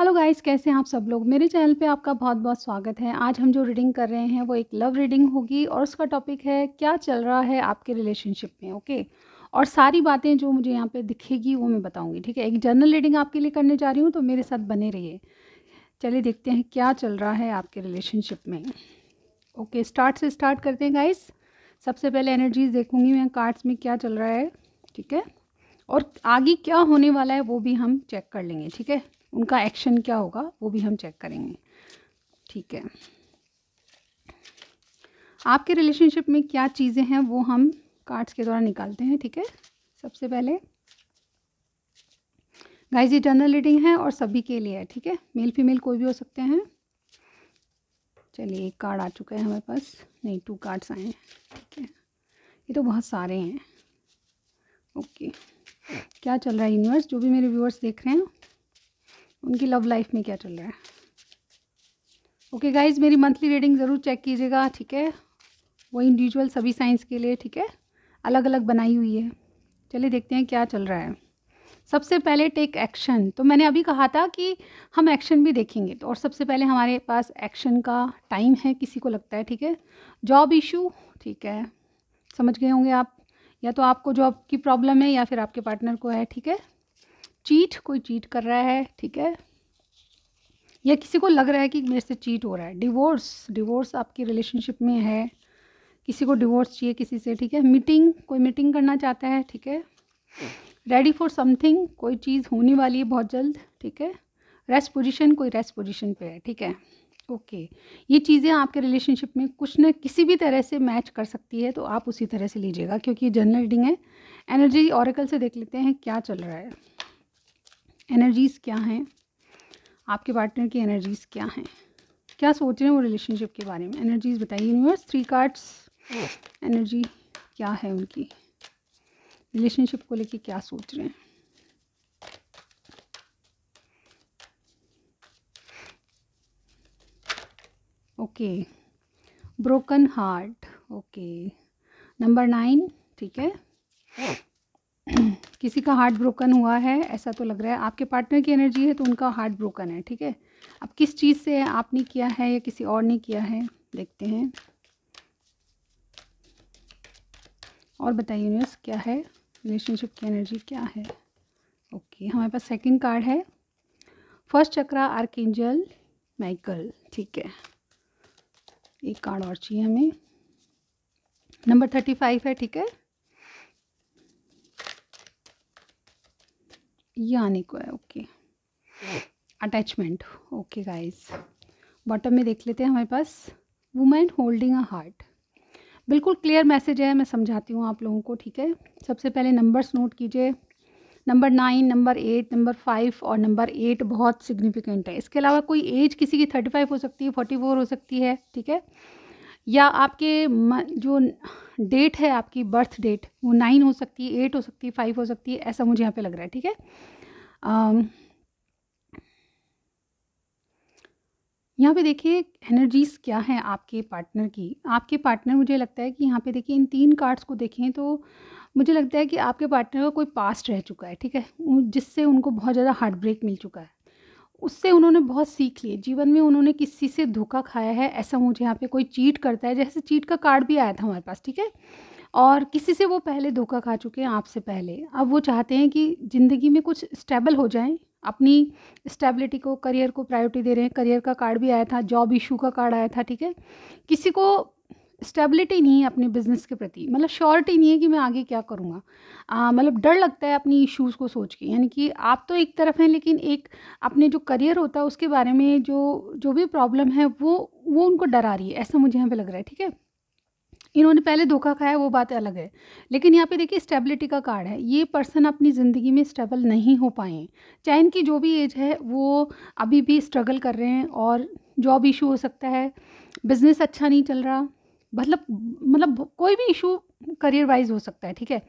hello guys कैसे हैं आप सब लोग मेरे चैनल पे आपका बहुत बहुत स्वागत है आज हम जो रीडिंग कर रहे हैं वो एक लव रीडिंग होगी और उसका टॉपिक है क्या चल रहा है आपके रिलेशनशिप में ओके और सारी बातें जो मुझे यहाँ पे दिखेगी वो मैं बताऊँगी ठीक है एक जर्नल रीडिंग आपके लिए करने जा रही हूँ तो मेरे साथ बने रहिए चलिए देखते हैं क्या चल रहा है आपके रिलेशनशिप में ओके स्टार्ट से स्टार्ट करते हैं गाइस सबसे पहले एनर्जीज देखूँगी मैं कार्ड्स में क्या चल रहा है ठीक है और आगे क्या होने वाला है वो भी हम चेक कर लेंगे ठीक है उनका एक्शन क्या होगा वो भी हम चेक करेंगे ठीक है आपके रिलेशनशिप में क्या चीज़ें हैं वो हम कार्ड्स के द्वारा निकालते हैं ठीक है सबसे पहले गाइज ये जनरल रीडिंग है और सभी के लिए है ठीक है मेल फीमेल कोई भी हो सकते हैं चलिए एक कार्ड आ चुका है हमारे पास नहीं टू कार्ड्स आए हैं ठीक है ये तो बहुत सारे हैं ओके क्या चल रहा है यूनिवर्स जो भी मेरे व्यूअर्स देख रहे हैं उनकी लव लाइफ में क्या चल रहा है ओके okay गाइज मेरी मंथली रीडिंग ज़रूर चेक कीजिएगा ठीक है वो इंडिविजुअल सभी साइंस के लिए ठीक है अलग अलग बनाई हुई है चलिए देखते हैं क्या चल रहा है सबसे पहले टेक एक्शन तो मैंने अभी कहा था कि हम एक्शन भी देखेंगे तो और सबसे पहले हमारे पास एक्शन का टाइम है किसी को लगता है ठीक है जॉब इशू ठीक है समझ गए होंगे आप या तो आपको जॉब की प्रॉब्लम है या फिर आपके पार्टनर को है ठीक है चीट कोई चीट कर रहा है ठीक है या किसी को लग रहा है कि मेरे से चीट हो रहा है डिवोर्स डिवोर्स आपकी रिलेशनशिप में है किसी को डिवोर्स चाहिए किसी से ठीक है मीटिंग कोई मीटिंग करना चाहता है ठीक है रेडी फॉर समथिंग कोई चीज़ होने वाली है बहुत जल्द ठीक है रेस्ट पोजीशन कोई रेस्ट पोजीशन पे है ठीक है ओके ये चीज़ें आपके रिलेशनशिप में कुछ ना किसी भी तरह से मैच कर सकती है तो आप उसी तरह से लीजिएगा क्योंकि ये जर्नल रीडिंग है एनर्जी ऑरिकल से देख लेते हैं क्या चल रहा है एनर्जीज़ क्या हैं आपके पार्टनर की एनर्जीज़ क्या हैं क्या सोच रहे हैं वो रिलेशनशिप के बारे में एनर्जीज़ बताइए यूनिवर्स थ्री कार्ड्स एनर्जी क्या है उनकी रिलेशनशिप को लेके क्या सोच रहे हैं okay broken heart okay number nine ठीक है किसी का हार्ट ब्रोकन हुआ है ऐसा तो लग रहा है आपके पार्टनर की एनर्जी है तो उनका हार्ट ब्रोकन है ठीक है अब किस चीज़ से आपने किया है या किसी और ने किया है देखते हैं और बताइए यूनिवर्स क्या है रिलेशनशिप की एनर्जी क्या है ओके okay, हमारे पास सेकंड कार्ड है फर्स्ट चक्रा एंजल माइकल ठीक है एक कार्ड और चाहिए हमें नंबर थर्टी फाइव है ठीक है ये आने को है okay attachment okay guys bottom में देख लेते हैं हमारे पास वुमेन होल्डिंग अ हार्ट बिल्कुल क्लियर मैसेज है मैं समझाती हूँ आप लोगों को ठीक है सबसे पहले नंबर्स नोट कीजिए number nine number eight number five और नंबर एट बहुत सिग्निफिकेंट है इसके अलावा कोई एज किसी की थर्टी फाइव हो सकती है फोर्टी फोर हो सकती है ठीक है या आपके जो डेट है आपकी बर्थ डेट वो नाइन हो सकती है एट हो सकती है फाइव हो सकती है ऐसा मुझे यहाँ पे लग रहा है ठीक है यहाँ पे देखिए एनर्जीज क्या हैं आपके पार्टनर की आपके पार्टनर मुझे लगता है कि यहाँ पे देखिए इन तीन कार्ड्स को देखें तो मुझे लगता है कि आपके पार्टनर का कोई पास्ट रह चुका है ठीक है जिससे उनको बहुत ज़्यादा हार्ट ब्रेक मिल चुका है उससे उन्होंने बहुत सीख लिए जीवन में उन्होंने किसी से धोखा खाया है ऐसा मुझे यहाँ पे कोई चीट करता है जैसे चीट का कार्ड भी आया था हमारे पास ठीक है और किसी से वो पहले धोखा खा चुके हैं आपसे पहले अब वो चाहते हैं कि ज़िंदगी में कुछ स्टेबल हो जाएं अपनी स्टेबिलिटी को करियर को प्रायोरिटी दे रहे हैं करियर का कार्ड भी आया था जॉब इशू का कार्ड आया था ठीक है किसी को स्टेबिलिटी नहीं है अपने बिज़नेस के प्रति मतलब श्योरिटी नहीं है कि मैं आगे क्या करूँगा मतलब डर लगता है अपनी इश्यूज़ को सोच के यानी कि आप तो एक तरफ हैं लेकिन एक अपने जो करियर होता है उसके बारे में जो जो भी प्रॉब्लम है वो वो उनको डरा रही है ऐसा मुझे यहाँ पर लग रहा है ठीक है इन्होंने पहले धोखा खाया वो बात अलग है लेकिन यहाँ पे देखिए स्टेबिलिटी का कार्ड है ये पर्सन अपनी ज़िंदगी में स्टेबल नहीं हो पाए चाहे इनकी जो भी एज है वो अभी भी स्ट्रगल कर रहे हैं और जॉब इशू हो सकता है बिज़नेस अच्छा नहीं चल रहा मतलब मतलब कोई भी इशू करियर वाइज हो सकता है ठीक है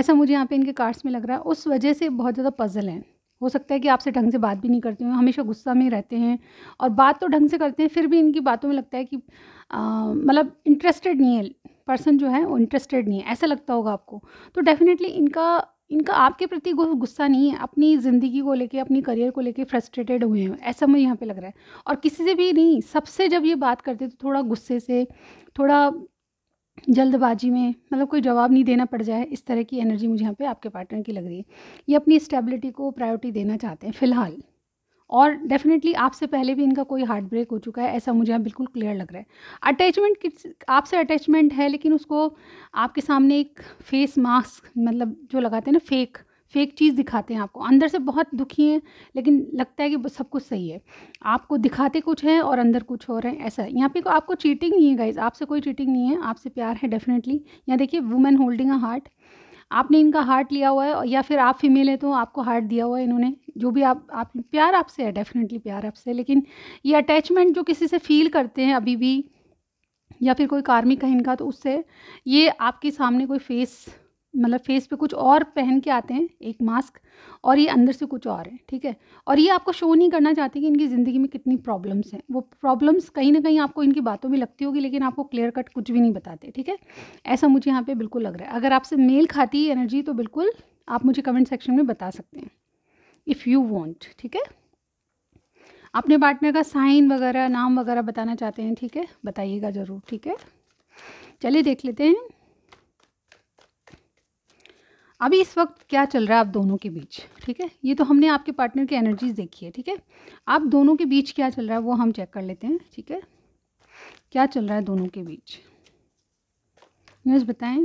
ऐसा मुझे यहाँ पे इनके कार्ड्स में लग रहा है उस वजह से बहुत ज़्यादा पजल हैं हो सकता है कि आपसे ढंग से बात भी नहीं करते हो हमेशा गुस्सा में रहते हैं और बात तो ढंग से करते हैं फिर भी इनकी बातों में लगता है कि मतलब इंटरेस्टेड नहीं है पर्सन जो है वो इंटरेस्टेड नहीं है ऐसा लगता होगा आपको तो डेफिनेटली इनका इनका आपके प्रति गुस्सा नहीं है अपनी ज़िंदगी को लेके अपनी करियर को लेके फ्रस्ट्रेटेड हुए हैं ऐसा मुझे यहाँ पे लग रहा है और किसी से भी नहीं सबसे जब ये बात करते तो थोड़ा गुस्से से थोड़ा जल्दबाजी में मतलब कोई जवाब नहीं देना पड़ जाए इस तरह की एनर्जी मुझे यहाँ पे आपके पार्टनर की लग रही है ये अपनी स्टेबिलिटी को प्रायोरिटी देना चाहते हैं फ़िलहाल और डेफिनेटली आपसे पहले भी इनका कोई हार्ट ब्रेक हो चुका है ऐसा मुझे यहाँ बिल्कुल क्लियर लग रहा है अटैचमेंट किस आपसे अटैचमेंट है लेकिन उसको आपके सामने एक फेस मास्क मतलब जो लगाते हैं ना फेक फेक चीज़ दिखाते हैं आपको अंदर से बहुत दुखी हैं लेकिन लगता है कि सब कुछ सही है आपको दिखाते कुछ हैं और अंदर कुछ और हैं ऐसा यहाँ पे को आपको चीटिंग नहीं है गाइज आपसे कोई चीटिंग नहीं है आपसे प्यार है डेफिनेटली यहाँ देखिए वुमेन होल्डिंग अ हार्ट आपने इनका हार्ट लिया हुआ है या फिर आप फीमेल हैं तो आपको हार्ट दिया हुआ है इन्होंने जो भी आप आप प्यार आपसे है डेफिनेटली प्यार आपसे लेकिन ये अटैचमेंट जो किसी से फील करते हैं अभी भी या फिर कोई कार्मिक है इनका तो उससे ये आपके सामने कोई फेस मतलब फेस पे कुछ और पहन के आते हैं एक मास्क और ये अंदर से कुछ और है ठीक है और ये आपको शो नहीं करना चाहते कि इनकी ज़िंदगी में कितनी प्रॉब्लम्स हैं वो प्रॉब्लम्स कहीं ना कहीं आपको इनकी बातों में लगती होगी लेकिन आपको क्लियर कट कुछ भी नहीं बताते ठीक है ऐसा मुझे यहाँ पर बिल्कुल लग रहा है अगर आपसे मेल खाती है एनर्जी तो बिल्कुल आप मुझे कमेंट सेक्शन में बता सकते हैं इफ़ यू वॉन्ट ठीक है अपने पार्टनर का साइन वगैरह नाम वगैरह बताना चाहते हैं ठीक है बताइएगा ज़रूर ठीक है चलिए देख लेते हैं अभी इस वक्त क्या चल रहा है आप दोनों के बीच ठीक है ये तो हमने आपके पार्टनर की एनर्जीज देखी है ठीक है आप दोनों के बीच क्या चल रहा है वो हम चेक कर लेते हैं ठीक है क्या चल रहा है दोनों के बीच न्यूज बताएं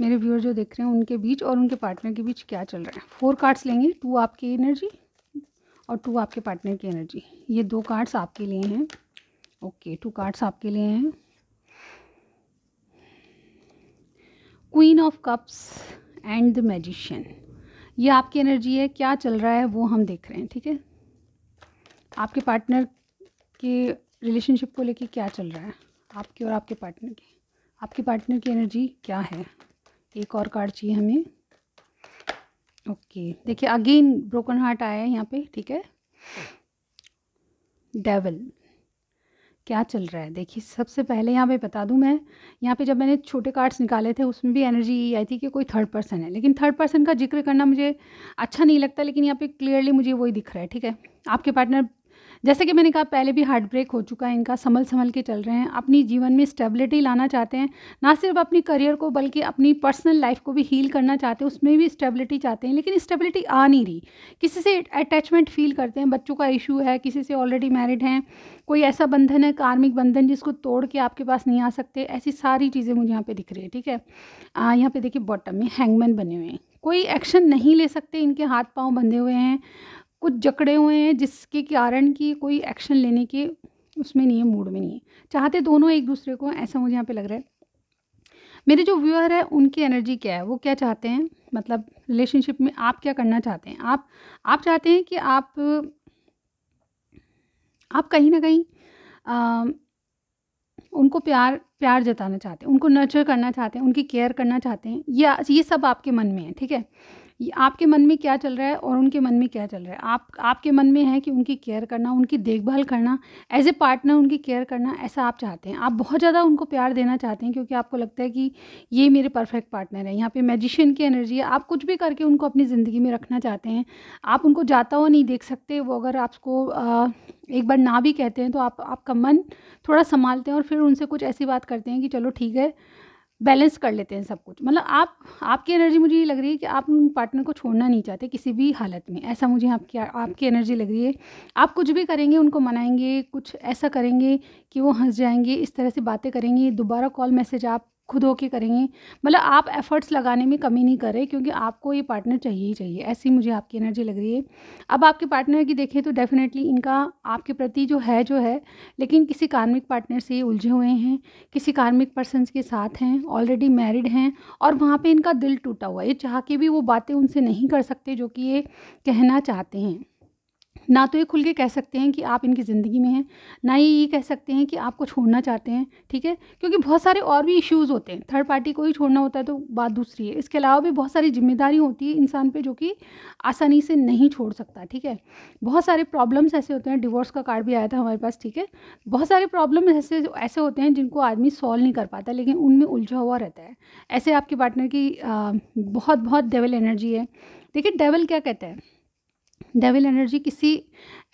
मेरे व्यूअर जो देख रहे हैं उनके बीच और उनके पार्टनर के बीच क्या चल रहा है फोर कार्ड्स लेंगे टू आपकी एनर्जी और टू आपके पार्टनर की एनर्जी ये दो कार्ड्स आपके लिए हैं ओके टू कार्ड्स आपके लिए हैं queen of cups and the magician ये आपकी एनर्जी है क्या चल रहा है वो हम देख रहे हैं ठीक है आपके पार्टनर के रिलेशनशिप को लेके क्या चल रहा है आपके और आपके पार्टनर की आपके पार्टनर की एनर्जी क्या है एक और कार्ड चाहिए हमें ओके देखिए अगेन ब्रोकन हार्ट आया है यहाँ पे ठीक है डेवल क्या चल रहा है देखिए सबसे पहले यहाँ पे बता दूँ मैं यहाँ पे जब मैंने छोटे कार्ड्स निकाले थे उसमें भी एनर्जी यही आई थी कि कोई थर्ड पर्सन है लेकिन थर्ड पर्सन का जिक्र करना मुझे अच्छा नहीं लगता लेकिन यहाँ पे क्लियरली मुझे वही दिख रहा है ठीक है आपके पार्टनर जैसे कि मैंने कहा पहले भी हार्ट ब्रेक हो चुका है इनका संभल संभल के चल रहे हैं अपनी जीवन में स्टेबिलिटी लाना चाहते हैं ना सिर्फ अपनी करियर को बल्कि अपनी पर्सनल लाइफ को भी हील करना चाहते हैं उसमें भी स्टेबिलिटी चाहते हैं लेकिन स्टेबिलिटी आ नहीं रही किसी से अटैचमेंट फील करते हैं बच्चों का इशू है किसी से ऑलरेडी मैरिड हैं कोई ऐसा बंधन है कार्मिक बंधन जिसको तोड़ के आपके पास नहीं आ सकते ऐसी सारी चीज़ें मुझे यहाँ पर दिख रही है ठीक है यहाँ पर देखिए बॉटम में हैंगमैन बने हुए हैं कोई एक्शन नहीं ले सकते इनके हाथ पांव बंधे हुए हैं कुछ जकड़े हुए हैं जिसके कारण कि कोई एक्शन लेने के उसमें नहीं है मूड में नहीं है चाहते दोनों एक दूसरे को ऐसा मुझे यहाँ पे लग रहा है मेरे जो व्यूअर है उनकी एनर्जी क्या है वो क्या चाहते हैं मतलब रिलेशनशिप में आप क्या करना चाहते हैं आप आप चाहते हैं कि आप आप कहीं ना कहीं आ, उनको प्यार प्यार जताना चाहते हैं उनको नर्चर करना चाहते हैं उनकी केयर करना चाहते हैं या ये सब आपके मन में है ठीक है आपके मन में क्या चल रहा है और उनके मन में क्या चल रहा है आप आपके मन में है कि उनकी केयर करना उनकी देखभाल करना एज ए पार्टनर उनकी केयर करना ऐसा आप चाहते हैं आप बहुत ज़्यादा उनको प्यार देना चाहते हैं क्योंकि आपको लगता है कि ये मेरे परफेक्ट पार्टनर है यहाँ पे मैजिशियन की एनर्जी है आप कुछ भी करके उनको अपनी ज़िंदगी में रखना चाहते हैं आप उनको जाता हुआ नहीं देख सकते वो अगर आपको एक बार ना भी कहते हैं तो आप आपका मन थोड़ा संभालते हैं और फिर उनसे कुछ ऐसी बात करते हैं कि चलो ठीक है बैलेंस कर लेते हैं सब कुछ मतलब आप आपकी एनर्जी मुझे ये लग रही है कि आप उन पार्टनर को छोड़ना नहीं चाहते किसी भी हालत में ऐसा मुझे आपकी आपकी एनर्जी लग रही है आप कुछ भी करेंगे उनको मनाएंगे कुछ ऐसा करेंगे कि वो हंस जाएंगे इस तरह से बातें करेंगे दोबारा कॉल मैसेज आप खुद होके करेंगी मतलब आप एफ़र्ट्स लगाने में कमी नहीं कर रहे क्योंकि आपको ये पार्टनर चाहिए ही चाहिए ऐसी मुझे आपकी एनर्जी लग रही है अब आपके पार्टनर की देखें तो डेफ़िनेटली इनका आपके प्रति जो है जो है लेकिन किसी कार्मिक पार्टनर से ये उलझे हुए हैं किसी कार्मिक पर्सन के साथ हैं ऑलरेडी मैरिड हैं और वहाँ पर इनका दिल टूटा हुआ है ये चाह के भी वो बातें उनसे नहीं कर सकते जो कि ये कहना चाहते हैं ना तो ये खुल के कह सकते हैं कि आप इनकी ज़िंदगी में हैं ना ही ये कह सकते हैं कि आपको छोड़ना चाहते हैं ठीक है क्योंकि बहुत सारे और भी इश्यूज़ होते हैं थर्ड पार्टी को ही छोड़ना होता है तो बात दूसरी है इसके अलावा भी बहुत सारी जिम्मेदारी होती है इंसान पे जो कि आसानी से नहीं छोड़ सकता ठीक है बहुत सारे प्रॉब्लम्स ऐसे होते हैं डिवोर्स का कार्ड भी आया था हमारे पास ठीक है बहुत सारे प्रॉब्लम ऐसे ऐसे होते हैं जिनको आदमी सॉल्व नहीं कर पाता लेकिन उनमें उलझा हुआ रहता है ऐसे आपके पार्टनर की बहुत बहुत डेवल एनर्जी है देखिए डेवल क्या कहता है डेविल एनर्जी किसी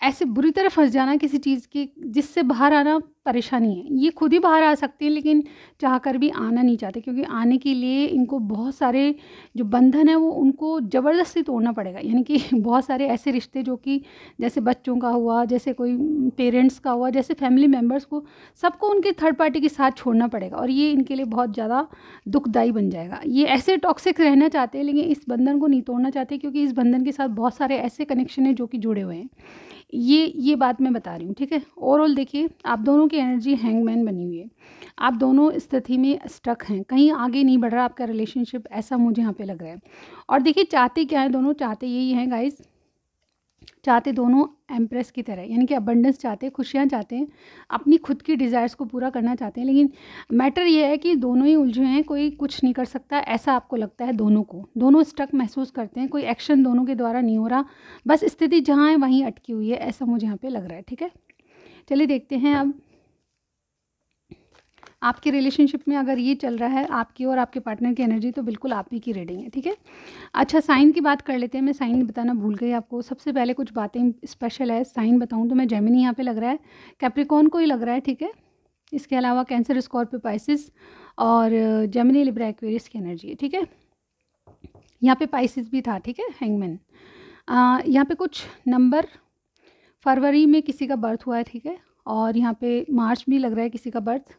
ऐसे बुरी तरह फंस जाना किसी चीज़ की जिससे बाहर आना परेशानी है ये खुद ही बाहर आ सकते हैं लेकिन चाह कर भी आना नहीं चाहते क्योंकि आने के लिए इनको बहुत सारे जो बंधन है वो उनको ज़बरदस्ती तोड़ना पड़ेगा यानी कि बहुत सारे ऐसे रिश्ते जो कि जैसे बच्चों का हुआ जैसे कोई पेरेंट्स का हुआ जैसे फैमिली मेम्बर्स को सबको उनके थर्ड पार्टी के साथ छोड़ना पड़ेगा और ये इनके लिए बहुत ज़्यादा दुखदायी बन जाएगा ये ऐसे टॉक्सिक रहना चाहते हैं लेकिन इस बंधन को नहीं तोड़ना चाहते क्योंकि इस बंधन के साथ बहुत सारे ऐसे कनेक्शन हैं जो कि जुड़े हुए हैं ये ये बात मैं बता रही हूँ ठीक है ओवरऑल देखिए आप दोनों की एनर्जी हैंगमैन बनी हुई है आप दोनों स्थिति में स्टक हैं कहीं आगे नहीं बढ़ रहा आपका रिलेशनशिप ऐसा मुझे यहाँ पे लग रहा है और देखिए चाहते क्या है दोनों चाहते यही हैं गाइस चाहते दोनों एम्प्रेस की तरह यानी कि अबंडेंस चाहते हैं खुशियाँ चाहते हैं अपनी खुद की डिज़ायर्स को पूरा करना चाहते हैं लेकिन मैटर ये है कि दोनों ही उलझे हैं कोई कुछ नहीं कर सकता ऐसा आपको लगता है दोनों को दोनों स्टक महसूस करते हैं कोई एक्शन दोनों के द्वारा नहीं हो रहा बस स्थिति जहाँ है वहीं अटकी हुई है ऐसा मुझे यहाँ पर लग रहा है ठीक है चलिए देखते हैं अब आपके रिलेशनशिप में अगर ये चल रहा है आपकी और आपके पार्टनर की एनर्जी तो बिल्कुल आप ही की रीडिंग है ठीक है अच्छा साइन की बात कर लेते हैं मैं साइन बताना भूल गई आपको सबसे पहले कुछ बातें स्पेशल है साइन बताऊँ तो मैं जेमिनी यहाँ पर लग रहा है कैप्रिकॉन को ही लग रहा है ठीक है इसके अलावा कैंसर स्कॉर्पियो पाइसिस और जेमिनी लिब्रा एक्वेरियस की एनर्जी है ठीक है यहाँ पे पाइसिस भी था ठीक है हैंगमैन यहाँ पे कुछ नंबर फरवरी में किसी का बर्थ हुआ है ठीक है और यहाँ पे मार्च भी लग रहा है किसी का बर्थ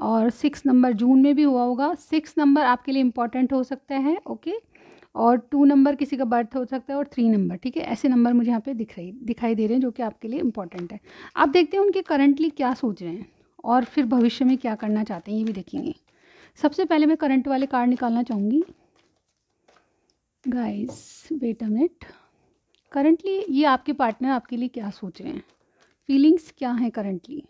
और सिक्स नंबर जून में भी हुआ होगा सिक्स नंबर आपके लिए इम्पॉर्टेंट हो सकता है ओके और टू नंबर किसी का बर्थ हो सकता है और थ्री नंबर ठीक है ऐसे नंबर मुझे यहाँ पे दिख रही दिखाई दे रहे हैं जो कि आपके लिए इम्पॉर्टेंट है आप देखते हैं उनके करंटली क्या सोच रहे हैं और फिर भविष्य में क्या करना चाहते हैं ये भी देखेंगे सबसे पहले मैं करंट वाले कार्ड निकालना चाहूँगी गाइज वेट अट करंटली ये आपके पार्टनर आपके लिए क्या सोच रहे हैं फीलिंग्स क्या हैं currently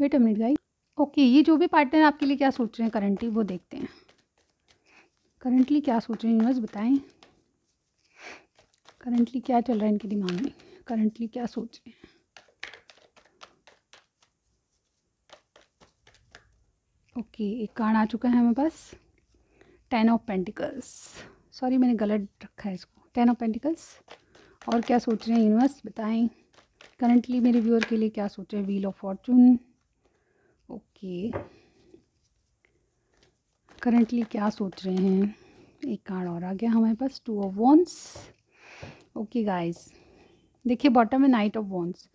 wait a minute guys okay ये जो भी पार्टनर आपके लिए क्या सोच रहे हैं करंटली वो देखते हैं करंटली क्या सोच रहे हैं यूनिवर्स बताएं करंटली क्या चल रहा है इनके दिमाग में करंटली क्या सोच रहे हैं ओके okay, एक कार्ड आ चुका है हमें पास टेन ऑफ पेंटिकल्स सॉरी मैंने गलत रखा है इसको टेन ऑफ पेंटिकल्स और क्या सोच रहे हैं यूनिवर्स बताएं करंटली मेरे व्यूअर के लिए क्या सोच रहे हैं व्हील ऑफ फॉर्चून कि करंटली क्या सोच रहे हैं एक कार्ड और आ गया हमारे पास two of wands okay guys देखिए बॉटम में नाइट ऑफ वॉन्स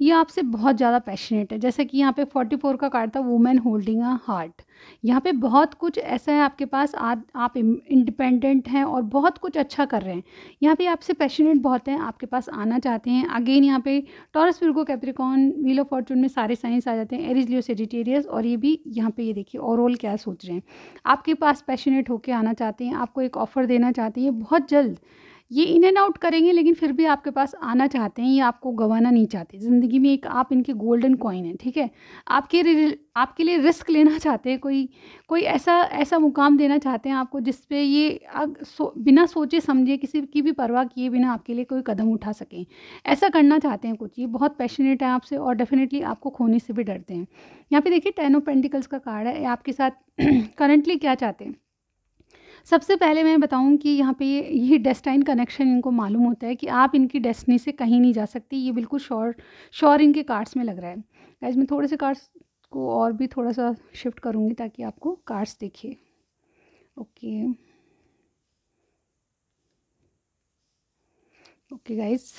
ये आपसे बहुत ज़्यादा पैशनेट है जैसे कि यहाँ पे 44 का कार्ड था वुमेन होल्डिंग अ हार्ट यहाँ पे बहुत कुछ ऐसा है आपके पास आ, आप इंडिपेंडेंट हैं और बहुत कुछ अच्छा कर रहे हैं यहाँ पे आपसे पैशनेट बहुत हैं आपके पास आना चाहते हैं अगेन यहाँ पे Taurus Virgo Capricorn wheel of fortune में सारे साइंस आ जाते हैं एरिज सेजिटेरियस और ये भी यहाँ पर ये देखिए ओवरऑल क्या सोच रहे हैं आपके पास पैशनेट होकर आना चाहते हैं आपको एक ऑफ़र देना चाहते हैं बहुत जल्द ये इन एंड आउट करेंगे लेकिन फिर भी आपके पास आना चाहते हैं ये आपको गंवाना नहीं चाहते ज़िंदगी में एक आप इनके गोल्डन कॉइन हैं ठीक है आपके आपके लिए रिस्क लेना चाहते हैं कोई कोई ऐसा ऐसा मुकाम देना चाहते हैं आपको जिस पे ये अग, सो, बिना सोचे समझे किसी की भी परवाह किए बिना आपके लिए कोई कदम उठा सकें ऐसा करना चाहते हैं कुछ ये बहुत पैशनेट है आपसे और डेफिनेटली आपको खोने से भी डरते हैं यहाँ पे देखिए टेनो पेंटिकल्स का कार्ड है आपके साथ करंटली क्या चाहते हैं सबसे पहले मैं बताऊं कि यहाँ पे ये ये डेस्टाइन कनेक्शन इनको मालूम होता है कि आप इनकी डेस्टनी से कहीं नहीं जा सकती ये बिल्कुल श्योर श्योर इनके कार्ड्स में लग रहा है गाइज मैं थोड़े से कार्ड्स को और भी थोड़ा सा शिफ्ट करूँगी ताकि आपको कार्ड्स दिखे ओके ओके गाइज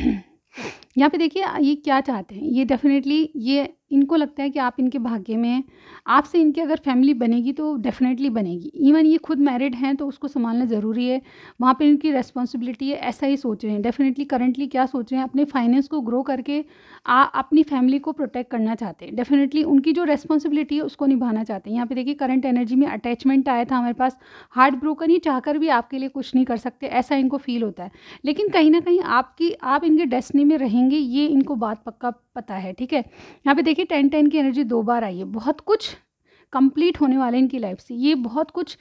यहाँ पे देखिए ये क्या चाहते हैं ये डेफिनेटली ये इनको लगता है कि आप इनके भाग्य में हैं आपसे इनकी अगर फैमिली बनेगी तो डेफिनेटली बनेगी इवन ये खुद मैरिड हैं तो उसको संभालना ज़रूरी है वहाँ पे इनकी रेस्पॉन्सिबिलिटी है ऐसा ही सोच रहे हैं डेफिनेटली करंटली क्या सोच रहे हैं अपने फाइनेंस को ग्रो करके आ, अपनी फैमिली को प्रोटेक्ट करना चाहते हैं डेफिनेटली उनकी जो रेस्पॉन्सिबिलिटी है उसको निभाना चाहते हैं यहाँ पर देखिए करंट एनर्जी में अटैचमेंट आया था हमारे पास हार्ट ब्रोकन ही चाहकर भी आपके लिए कुछ नहीं कर सकते ऐसा इनको फील होता है लेकिन कहीं ना कहीं आपकी आप इनके डेस्टनी में रहेंगे ये इनको बात पक्का पता है ठीक है यहाँ पे देखिए टेन टेन की एनर्जी दो बार आई है बहुत कुछ कंप्लीट होने वाले हैं इनकी लाइफ से ये बहुत कुछ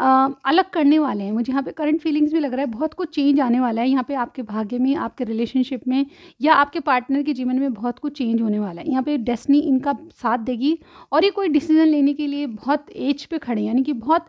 आ, अलग करने वाले हैं मुझे यहाँ पे करंट फीलिंग्स भी लग रहा है बहुत कुछ चेंज आने वाला है यहाँ पे आपके भाग्य में आपके रिलेशनशिप में या आपके पार्टनर के जीवन में बहुत कुछ चेंज होने वाला है यहाँ पे डेस्टनी इनका साथ देगी और ये कोई डिसीजन लेने के लिए बहुत एज पे खड़े हैं यानी कि बहुत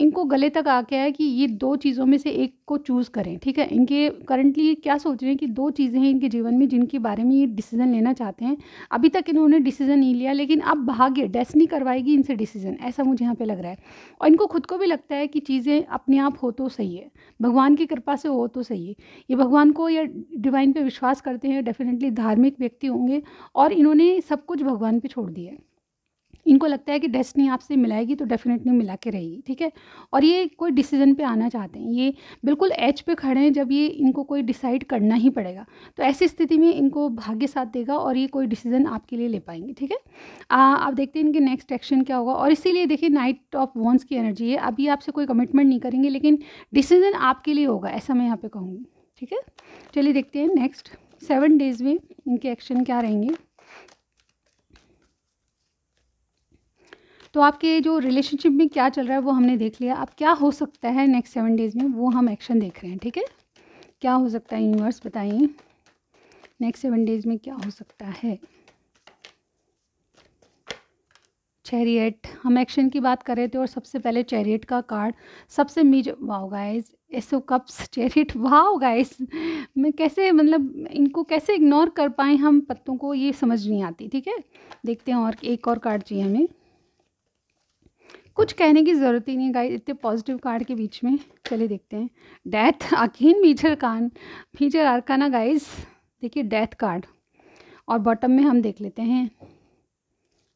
इनको गले तक आ गया है कि ये दो चीज़ों में से एक को चूज़ करें ठीक है इनके करंटली क्या सोच रहे हैं कि दो चीज़ें हैं इनके जीवन में जिनके बारे में ये डिसीज़न लेना चाहते हैं अभी तक इन्होंने डिसीज़न नहीं लिया लेकिन अब भाग्य डेस्टनी करवाएगी इनसे डिसीज़न ऐसा मुझे यहाँ पर लग रहा है और इनको खुद को भी लगता है कि चीज़ें अपने आप हो तो सही है भगवान की कृपा से हो तो सही है ये भगवान को या डिवाइन पर विश्वास करते हैं डेफिनेटली धार्मिक व्यक्ति होंगे और इन्होंने सब कुछ भगवान पर छोड़ दिया है इनको लगता है कि डेस्टनी आपसे मिलाएगी तो डेफिनेटली मिला के रहेगी ठीक है और ये कोई डिसीजन पे आना चाहते हैं ये बिल्कुल एज पे खड़े हैं जब ये इनको कोई डिसाइड करना ही पड़ेगा तो ऐसी स्थिति में इनको भाग्य साथ देगा और ये कोई डिसीजन आपके लिए ले पाएंगे ठीक है आप देखते हैं इनके नेक्स्ट एक्शन क्या होगा और इसीलिए देखिए नाइट ऑफ वॉन्स की एनर्जी है अभी आपसे कोई कमिटमेंट नहीं करेंगे लेकिन डिसीजन आपके लिए होगा ऐसा मैं यहाँ पर कहूँगी ठीक है चलिए देखते हैं नेक्स्ट सेवन डेज़ में इनके एक्शन क्या रहेंगे तो आपके जो रिलेशनशिप में क्या चल रहा है वो हमने देख लिया अब क्या हो सकता है नेक्स्ट सेवन डेज़ में वो हम एक्शन देख रहे हैं ठीक है क्या हो सकता है यूनिवर्स बताइए नेक्स्ट सेवन डेज़ में क्या हो सकता है चैरियट हम एक्शन की बात कर रहे थे और सबसे पहले चैरियट का कार्ड सबसे मीज wow guys ace of cups chariot wow guys मैं कैसे मतलब इनको कैसे इग्नोर कर पाएँ हम पत्तों को ये समझ नहीं आती ठीक है देखते हैं और एक और कार्ड चाहिए हमें कुछ कहने की ज़रूरत ही नहीं गाइस इतने पॉजिटिव कार्ड के बीच में चले देखते हैं डेथ अकीन मीचर कान मीटर आरकाना गाइस देखिए डेथ कार्ड और बॉटम में हम देख लेते हैं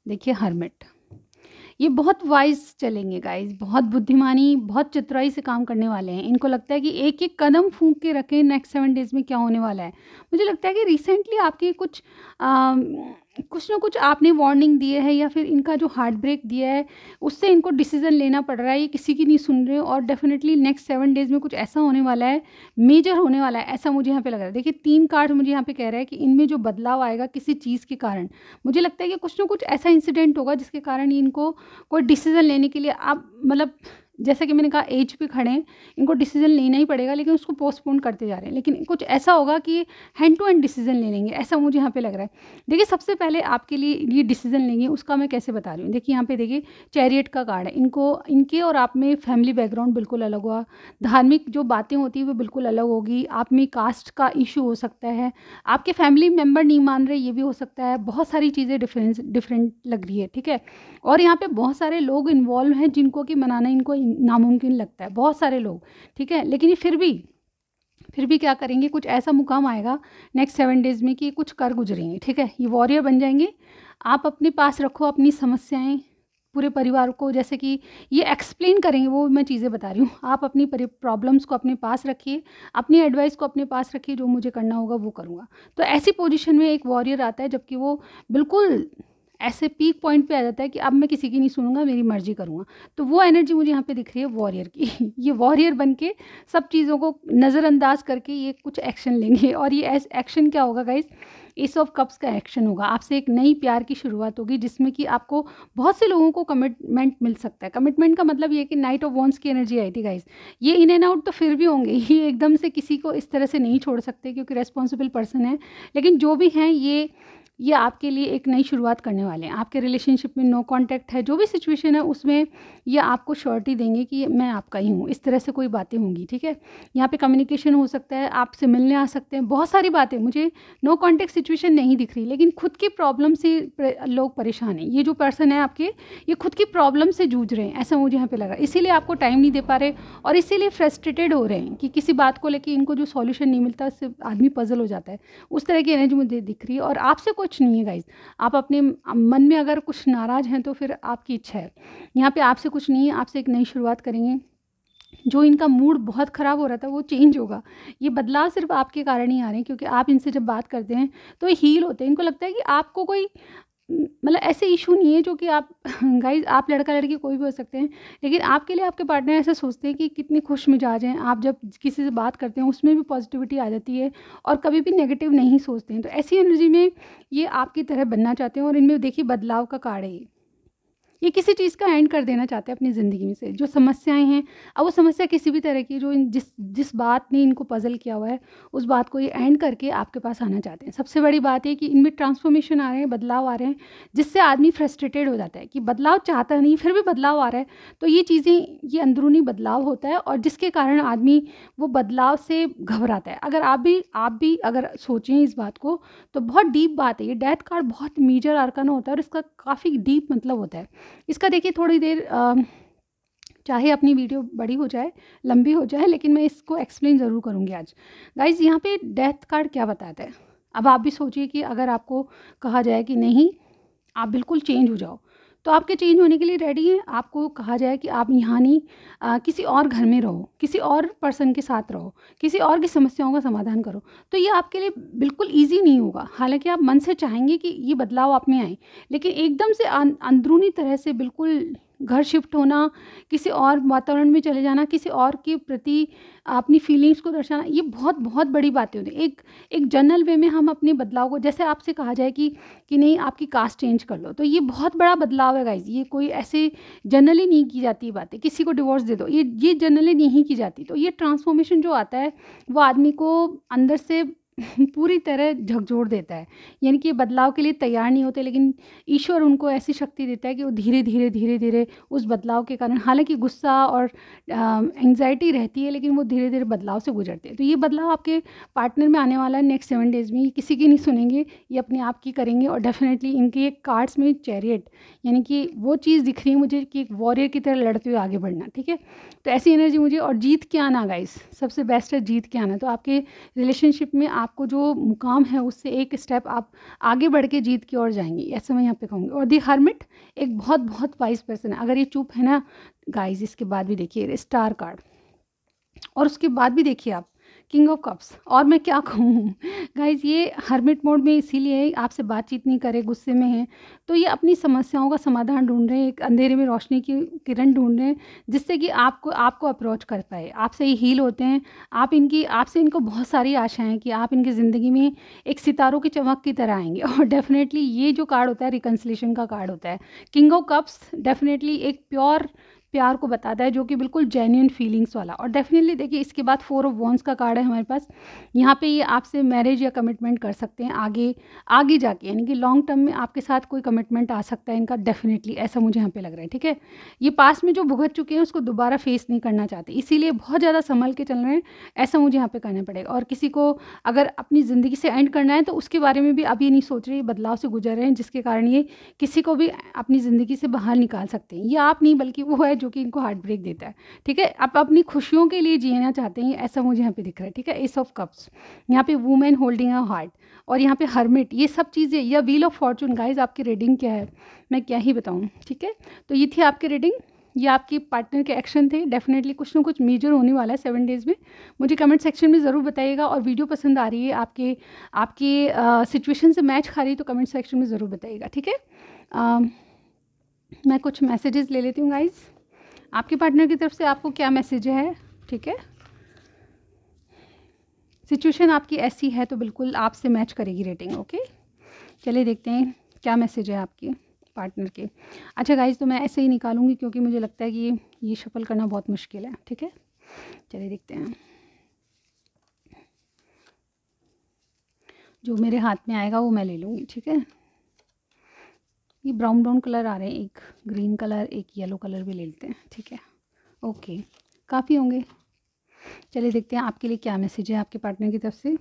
देखिए हरमिट ये बहुत वाइज चलेंगे गाइस बहुत बुद्धिमानी बहुत चतुराई से काम करने वाले हैं इनको लगता है कि एक एक कदम फूंक के रखें नेक्स्ट सेवन डेज़ में क्या होने वाला है मुझे लगता है कि रिसेंटली आपके कुछ आ, कुछ ना कुछ आपने वार्निंग दिए है या फिर इनका जो हार्ट ब्रेक दिया है उससे इनको डिसीज़न लेना पड़ रहा है ये किसी की नहीं सुन रहे और डेफिनेटली नेक्स्ट सेवन डेज़ में कुछ ऐसा होने वाला है मेजर होने वाला है ऐसा मुझे यहाँ पे लग रहा है देखिए तीन कार्ड मुझे यहाँ पे कह रहा है कि इनमें जो बदलाव आएगा किसी चीज़ के कारण मुझे लगता है कि कुछ ना कुछ ऐसा इंसिडेंट होगा जिसके कारण इनको कोई डिसीज़न लेने के लिए आप मतलब जैसा कि मैंने कहा एज पे खड़े हैं इनको डिसीजन लेना ही पड़ेगा लेकिन उसको पोस्टपोन करते जा रहे हैं लेकिन कुछ ऐसा होगा कि हैंड टू हैंड डिसीजन ले लेंगे ऐसा मुझे यहाँ पे लग रहा है देखिए सबसे पहले आपके लिए ये डिसीजन लेंगे उसका मैं कैसे बता रही हूँ देखिए यहाँ पे देखिए चैरियट का कार्ड है इनको इनके और आप में फैमिली बैकग्राउंड बिल्कुल अलग हुआ धार्मिक जो बातें होती हैं वो बिल्कुल अलग होगी आप में कास्ट का इशू हो सकता है आपके फैमिली मेम्बर नहीं मान रहे ये भी हो सकता है बहुत सारी चीज़ें डिफरेंस डिफरेंट लग रही है ठीक है और यहाँ पर बहुत सारे लोग इन्वॉल्व हैं जिनको कि मनाना इनको नामुमकिन लगता है बहुत सारे लोग ठीक है लेकिन ये फिर भी फिर भी क्या करेंगे कुछ ऐसा मुकाम आएगा नेक्स्ट सेवन डेज़ में कि कुछ कर गुजरेंगे ठीक है ये वॉरियर बन जाएंगे आप अपने पास रखो अपनी समस्याएं पूरे परिवार को जैसे कि ये एक्सप्लेन करेंगे वो मैं चीज़ें बता रही हूँ आप अपनी प्रॉब्लम्स को अपने पास रखिए अपनी एडवाइस को अपने पास रखिए जो मुझे करना होगा वो करूँगा तो ऐसी पोजिशन में एक वॉरियर आता है जबकि वो बिल्कुल ऐसे पीक पॉइंट पे आ जाता है कि अब मैं किसी की नहीं सुनूंगा मेरी मर्जी करूँगा तो वो एनर्जी मुझे यहाँ पे दिख रही है वॉरियर की ये वॉरियर बन के सब चीज़ों को नज़रअंदाज करके ये कुछ एक्शन लेंगे और ये एक्शन क्या होगा गाइज़ एस ऑफ कप्स का एक्शन होगा आपसे एक नई प्यार की शुरुआत होगी जिसमें कि आपको बहुत से लोगों को कमिटमेंट मिल सकता है कमिटमेंट का मतलब ये कि नाइट ऑफ वॉन्स की एनर्जी आई थी गाइज ये इन एंड आउट तो फिर भी होंगे ये एकदम से किसी को इस तरह से नहीं छोड़ सकते क्योंकि रेस्पॉन्सिबल पर्सन है लेकिन जो भी हैं ये ये आपके लिए एक नई शुरुआत करने वाले हैं आपके रिलेशनशिप में नो कांटेक्ट है जो भी सिचुएशन है उसमें ये आपको श्योरिटी देंगे कि मैं आपका ही हूँ इस तरह से कोई बातें होंगी ठीक है यहाँ पे कम्युनिकेशन हो सकता है आपसे मिलने आ सकते हैं बहुत सारी बातें मुझे नो कांटेक्ट सिचुएशन नहीं दिख रही लेकिन खुद की प्रॉब्लम से लोग परेशान हैं ये जो पर्सन है आपके ये खुद की प्रॉब्लम से जूझ रहे हैं ऐसा मुझे यहाँ पे लगा इसीलिए आपको टाइम नहीं दे पा रहे और इसीलिए फ्रस्ट्रेटेड हो रहे हैं कि किसी बात को लेकर इनको जो सॉल्यूशन नहीं मिलता उससे आदमी पजल हो जाता है उस तरह की एनर्जी मुझे दिख रही है और आपसे कुछ नहीं है गाइज आप अपने मन में अगर कुछ नाराज़ हैं तो फिर आपकी इच्छा है यहाँ पर आपसे कुछ नहीं है आपसे एक नई शुरुआत करेंगे जो इनका मूड बहुत ख़राब हो रहा था वो चेंज होगा ये बदलाव सिर्फ आपके कारण ही आ रहे हैं क्योंकि आप इनसे जब बात करते हैं तो हील होते हैं इनको लगता है कि आपको कोई मतलब ऐसे इशू नहीं है जो कि आप गाइज आप लड़का लड़की कोई भी हो सकते हैं लेकिन आपके लिए आपके पार्टनर ऐसा सोचते हैं कि कितने खुश मिजाज हैं आप जब किसी से बात करते हैं उसमें भी पॉजिटिविटी आ जाती है और कभी भी नेगेटिव नहीं सोचते हैं तो ऐसी एनर्जी में ये आपकी तरह बनना चाहते हैं और इनमें देखिए बदलाव का कार्ड है ये ये किसी चीज़ का एंड कर देना चाहते हैं अपनी ज़िंदगी में से जो समस्याएं हैं अब वो समस्या किसी भी तरह की जो जिस जिस बात ने इनको पज़ल किया हुआ है उस बात को ये एंड करके आपके पास आना चाहते हैं सबसे बड़ी बात है कि इनमें ट्रांसफॉर्मेशन आ रहे हैं बदलाव आ रहे हैं जिससे आदमी फ्रस्ट्रेटेड हो जाता है कि बदलाव चाहता नहीं फिर भी बदलाव आ रहा है तो ये चीज़ें ये अंदरूनी बदलाव होता है और जिसके कारण आदमी वो बदलाव से घबराता है अगर आप भी आप भी अगर सोचें इस बात को तो बहुत डीप बात है ये डेथ कार्ड बहुत मेजर आर्कन होता है और इसका काफ़ी डीप मतलब होता है इसका देखिए थोड़ी देर आ, चाहे अपनी वीडियो बड़ी हो जाए लंबी हो जाए लेकिन मैं इसको एक्सप्लेन ज़रूर करूँगी आज गाइज यहाँ पे डेथ कार्ड क्या बताता है अब आप भी सोचिए कि अगर आपको कहा जाए कि नहीं आप बिल्कुल चेंज हो जाओ तो आपके चेंज होने के लिए रेडी हैं आपको कहा जाए कि आप यहाँ नहीं किसी और घर में रहो किसी और पर्सन के साथ रहो किसी और की समस्याओं का समाधान करो तो ये आपके लिए बिल्कुल ईजी नहीं होगा हालांकि आप मन से चाहेंगे कि ये बदलाव आप में आए लेकिन एकदम से अं, अंदरूनी तरह से बिल्कुल घर शिफ्ट होना किसी और वातावरण में चले जाना किसी और के प्रति अपनी फीलिंग्स को दर्शाना ये बहुत बहुत बड़ी बातें होती एक एक जनरल वे में हम अपने बदलाव को जैसे आपसे कहा जाए कि कि नहीं आपकी कास्ट चेंज कर लो तो ये बहुत बड़ा बदलाव है गाइज ये कोई ऐसे जनरली नहीं की जाती बातें किसी को डिवोर्स दे दो ये ये जनरली नहीं की जाती तो ये ट्रांसफॉर्मेशन जो आता है वो आदमी को अंदर से पूरी तरह झकझोर देता है यानी कि बदलाव के लिए तैयार नहीं होते लेकिन ईश्वर उनको ऐसी शक्ति देता है कि वो धीरे धीरे धीरे धीरे उस बदलाव के कारण हालांकि गुस्सा और एंग्जाइटी रहती है लेकिन वो धीरे धीरे बदलाव से गुजरते हैं तो ये बदलाव आपके पार्टनर में आने वाला है नेक्स्ट सेवन डेज़ में ये किसी की नहीं सुनेंगे ये अपने आप की करेंगे और डेफिनेटली इनके एक कार्ड्स में चैरियट यानी कि वो चीज़ दिख रही है मुझे कि एक वॉरियर की तरह लड़ते हुए आगे बढ़ना ठीक है तो ऐसी एनर्जी मुझे और जीत के आना गाइस सबसे बेस्ट है जीत के आना तो आपके रिलेशनशिप में आपको जो मुकाम है उससे एक स्टेप आप आगे बढ़ के जीत की ओर जाएंगी ऐसे मैं यहाँ पे कहूँगी और दी हर्मिट एक बहुत बहुत वाइज पर्सन है अगर ये चुप है ना गाइज इसके बाद भी देखिए स्टार कार्ड और उसके बाद भी देखिए आप किंग ऑफ कप्स और मैं क्या कहूँ गाइज ये हर्मिट मोड में इसीलिए आपसे बातचीत नहीं करे गुस्से में है तो ये अपनी समस्याओं का समाधान ढूंढ रहे हैं एक अंधेरे में रोशनी की किरण ढूंढ रहे हैं जिससे कि आपको आपको अप्रोच कर पाए आपसे ये हील होते हैं आप इनकी आपसे इनको बहुत सारी आशाएं कि आप इनकी ज़िंदगी में एक सितारों की चमक की तरह आएंगे और डेफिनेटली ये जो कार्ड होता है रिकन्सलेशन का कार्ड होता है किंग ऑफ कप्स डेफिनेटली एक प्योर प्यार को बताता है जो कि बिल्कुल जेन्यून फीलिंग्स वाला और डेफिनेटली देखिए इसके बाद फोर ऑफ वॉन्स का कार्ड है हमारे पास यहाँ पे ये आपसे मैरिज या कमिटमेंट कर सकते हैं आगे आगे जाके यानी कि लॉन्ग टर्म में आपके साथ कोई कमिटमेंट आ सकता है इनका डेफिनेटली ऐसा मुझे यहाँ पे लग रहा है ठीक है ये पास में जो भुगत चुके हैं उसको दोबारा फेस नहीं करना चाहते इसीलिए बहुत ज़्यादा संभल के चल रहे हैं ऐसा मुझे यहाँ पर करना पड़ेगा और किसी को अगर अपनी ज़िंदगी से एंड करना है तो उसके बारे में भी अब ये नहीं सोच रहे बदलाव से गुजर रहे हैं जिसके कारण ये किसी को भी अपनी ज़िंदगी से बाहर निकाल सकते हैं ये आप नहीं बल्कि वो है जो कि इनको हार्ट ब्रेक देता है ठीक है आप अपनी खुशियों के लिए जीना चाहते हैं ऐसा मुझे यहाँ पे दिख रहा है ठीक है एस ऑफ कप्स यहाँ पे वुमेन होल्डिंग अ हार्ट और यहाँ पे हर्मिट ये सब चीज़ें या व्हील ऑफ फॉर्चून गाइज आपकी रीडिंग क्या है मैं क्या ही बताऊँ ठीक है तो ये थी आपकी रीडिंग ये आपकी पार्टनर के एक्शन थे डेफिनेटली कुछ ना कुछ मेजर होने वाला है सेवन डेज़ में मुझे कमेंट सेक्शन में ज़रूर बताइएगा और वीडियो पसंद आ रही है आपके आपके सिचुएशन से मैच खा रही है तो कमेंट सेक्शन में ज़रूर बताइएगा ठीक है मैं कुछ मैसेजेस ले लेती हूँ गाइज़ आपके पार्टनर की तरफ से आपको क्या मैसेज है ठीक है सिचुएशन आपकी ऐसी है तो बिल्कुल आपसे मैच करेगी रेटिंग ओके चलिए देखते हैं क्या मैसेज है आपकी पार्टनर के अच्छा गाइज तो मैं ऐसे ही निकालूंगी क्योंकि मुझे लगता है कि ये शफल करना बहुत मुश्किल है ठीक है चलिए देखते हैं जो मेरे हाथ में आएगा वो मैं ले लूँगी ठीक है ये ब्राउन ब्राउन कलर आ रहे हैं एक ग्रीन कलर एक येलो कलर भी ले लेते हैं ठीक है ओके काफ़ी होंगे चलिए देखते हैं आपके लिए क्या मैसेज है आपके पार्टनर की तरफ से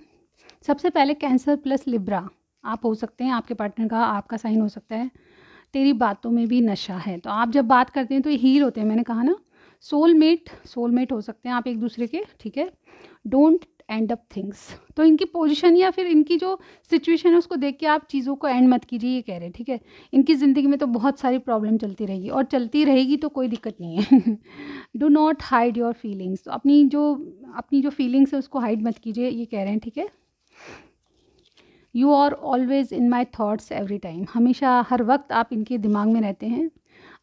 सबसे पहले कैंसर प्लस लिब्रा आप हो सकते हैं आपके पार्टनर का आपका साइन हो सकता है तेरी बातों में भी नशा है तो आप जब बात करते हैं तो ये हील होते हैं मैंने कहा ना सोलमेट सोलमेट हो सकते हैं आप एक दूसरे के ठीक है डोंट एंड ऑफ थिंग्स तो इनकी पोजीशन या फिर इनकी जो सिचुएशन है उसको देख के आप चीज़ों को एंड मत कीजिए ये कह रहे हैं ठीक है इनकी ज़िंदगी में तो बहुत सारी प्रॉब्लम चलती रहेगी और चलती रहेगी तो कोई दिक्कत नहीं है do not hide your feelings तो अपनी जो अपनी जो फीलिंग्स है उसको हाइड मत कीजिए ये कह रहे हैं ठीक है you are always in my thoughts every time हमेशा हर वक्त आप इनके दिमाग में रहते हैं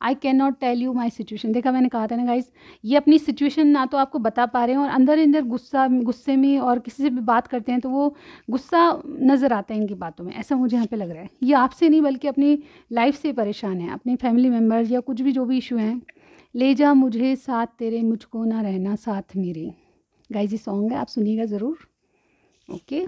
I can not tell you my situation देखा मैंने कहा था ना गाइज ये अपनी सिचुएशन ना तो आपको बता पा रहे हैं और अंदर अंदर गुस्सा गुस्से में और किसी से भी बात करते हैं तो वो गुस्सा नज़र आता है इनकी बातों में ऐसा मुझे यहाँ पे लग रहा है ये आपसे नहीं बल्कि अपनी लाइफ से परेशान है अपनी फैमिली मेम्बर या कुछ भी जो भी इशू हैं ले जा मुझे साथ तेरे मुझको ना रहना साथ मेरे गाइज ये सॉन्ग है आप सुनिएगा ज़रूर ओके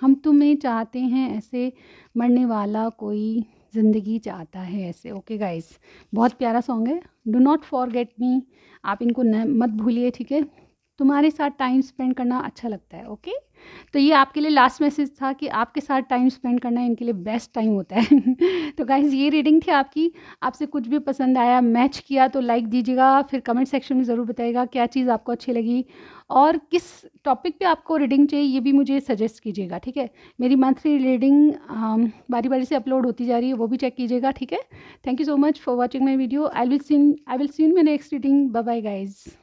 हम तुम्हें चाहते हैं ऐसे मरने वाला कोई ज़िंदगी चाहता है ऐसे ओके गाइस बहुत प्यारा सॉन्ग है डू नॉट फॉरगेट मी आप इनको न मत भूलिए ठीक है तुम्हारे साथ टाइम स्पेंड करना अच्छा लगता है ओके तो ये आपके लिए लास्ट मैसेज था कि आपके साथ टाइम स्पेंड करना इनके लिए बेस्ट टाइम होता है तो गाइज ये रीडिंग थी आपकी आपसे कुछ भी पसंद आया मैच किया तो लाइक दीजिएगा फिर कमेंट सेक्शन में ज़रूर बताइएगा क्या चीज़ आपको अच्छी लगी और किस टॉपिक पे आपको रीडिंग चाहिए ये भी मुझे सजेस्ट कीजिएगा ठीक है मेरी मंथली रीडिंग बारी बारी से अपलोड होती जा रही है वो भी चेक कीजिएगा ठीक है thank you so much for watching my video I will seen I will seen my next reading bye bye guys